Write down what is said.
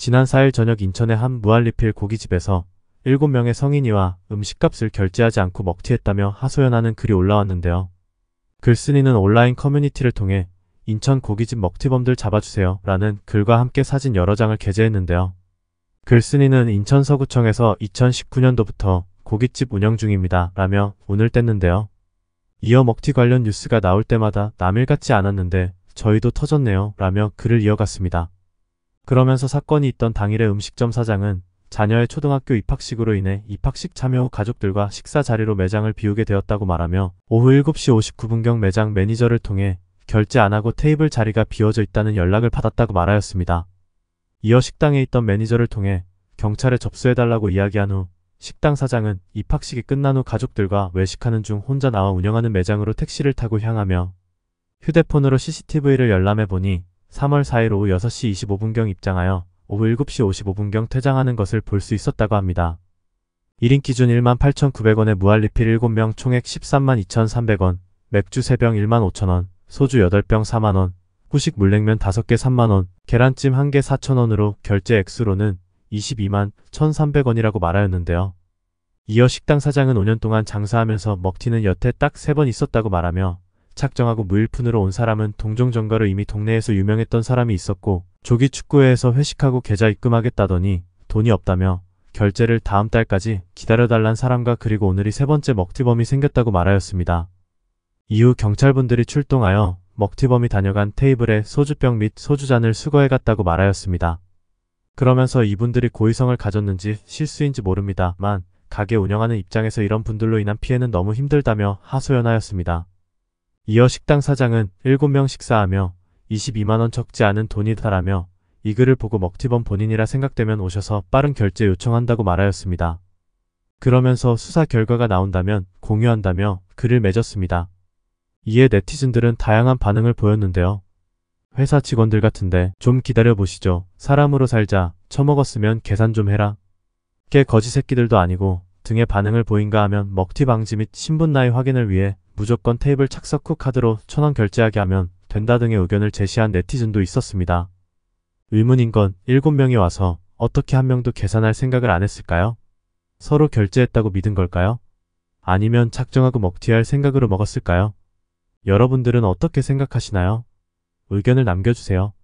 지난 4일 저녁 인천의 한 무한리필 고깃집에서 7명의 성인이와 음식값을 결제하지 않고 먹튀했다며 하소연하는 글이 올라왔는데요. 글쓴이는 온라인 커뮤니티를 통해 인천 고깃집 먹튀범들 잡아주세요 라는 글과 함께 사진 여러 장을 게재했는데요. 글쓴이는 인천 서구청에서 2019년도부터 고깃집 운영 중입니다 라며 운을 뗐는데요. 이어 먹튀 관련 뉴스가 나올 때마다 남일 같지 않았는데 저희도 터졌네요 라며 글을 이어갔습니다. 그러면서 사건이 있던 당일의 음식점 사장은 자녀의 초등학교 입학식으로 인해 입학식 참여 후 가족들과 식사 자리로 매장을 비우게 되었다고 말하며 오후 7시 59분경 매장 매니저를 통해 결제 안 하고 테이블 자리가 비워져 있다는 연락을 받았다고 말하였습니다. 이어 식당에 있던 매니저를 통해 경찰에 접수해달라고 이야기한 후 식당 사장은 입학식이 끝난 후 가족들과 외식하는 중 혼자 나와 운영하는 매장으로 택시를 타고 향하며 휴대폰으로 CCTV를 열람해보니 3월 4일 오후 6시 25분경 입장하여 오후 7시 55분경 퇴장하는 것을 볼 수 있었다고 합니다. 1인 기준 1 8,900원에 무한리필 7명 총액 1 3 2,300원, 맥주 3병 1 5 0 0 0원 소주 8병 4만원, 후식 물냉면 5개 3만원, 계란찜 1개 4천원으로 결제 액수로는 22만 1,300원이라고 말하였는데요. 이어 식당 사장은 5년 동안 장사하면서 먹튀는 여태 딱 3번 있었다고 말하며 착정하고 무일푼으로 온 사람은 동종전가로 이미 동네에서 유명했던 사람이 있었고 조기 축구회에서 회식하고 계좌 입금하겠다더니 돈이 없다며 결제를 다음 달까지 기다려달란 사람과 그리고 오늘이 세 번째 먹튀범이 생겼다고 말하였습니다. 이후 경찰분들이 출동하여 먹튀범이 다녀간 테이블에 소주병 및 소주잔을 수거해갔다고 말하였습니다. 그러면서 이분들이 고의성을 가졌는지 실수인지 모릅니다만 가게 운영하는 입장에서 이런 분들로 인한 피해는 너무 힘들다며 하소연하였습니다. 이어 식당 사장은 7명 식사하며 22만원 적지 않은 돈이다라며 이 글을 보고 먹티범 본인이라 생각되면 오셔서 빠른 결제 요청한다고 말하였습니다. 그러면서 수사 결과가 나온다면 공유한다며 글을 맺었습니다. 이에 네티즌들은 다양한 반응을 보였는데요. 회사 직원들 같은데 좀 기다려보시죠. 사람으로 살자. 처먹었으면 계산 좀 해라. 꽤 거지 새끼들도 아니고 등의 반응을 보인가 하면 먹티 방지 및 신분 나이 확인을 위해 무조건 테이블 착석 후 카드로 천원 결제하게 하면 된다 등의 의견을 제시한 네티즌도 있었습니다. 의문인 건 7명이 와서 어떻게 한 명도 계산할 생각을 안 했을까요? 서로 결제했다고 믿은 걸까요? 아니면 작정하고 먹튀할 생각으로 먹었을까요? 여러분들은 어떻게 생각하시나요? 의견을 남겨주세요.